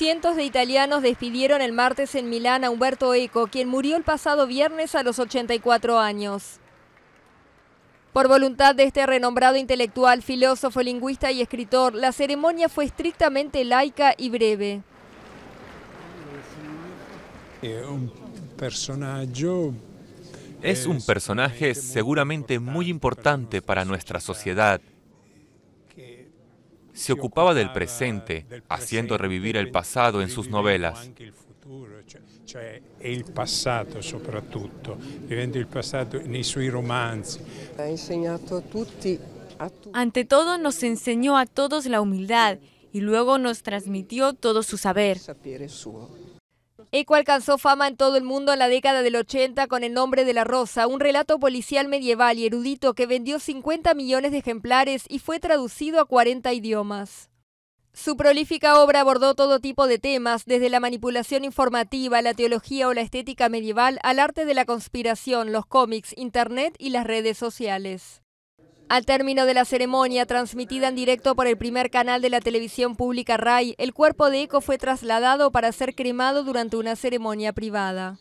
Cientos de italianos despidieron el martes en Milán a Humberto Eco, quien murió el pasado viernes a los 84 años. Por voluntad de este renombrado intelectual, filósofo, lingüista y escritor, la ceremonia fue estrictamente laica y breve. Eh, es un eh, personaje seguramente muy importante para nuestra sociedad se ocupaba del presente, haciendo revivir el pasado en sus novelas. ante todo nos enseñó a todos la humildad y luego nos transmitió todo su saber. Eco alcanzó fama en todo el mundo en la década del 80 con el nombre de La Rosa, un relato policial medieval y erudito que vendió 50 millones de ejemplares y fue traducido a 40 idiomas. Su prolífica obra abordó todo tipo de temas, desde la manipulación informativa, la teología o la estética medieval, al arte de la conspiración, los cómics, Internet y las redes sociales. Al término de la ceremonia, transmitida en directo por el primer canal de la televisión pública RAI, el cuerpo de Eco fue trasladado para ser cremado durante una ceremonia privada.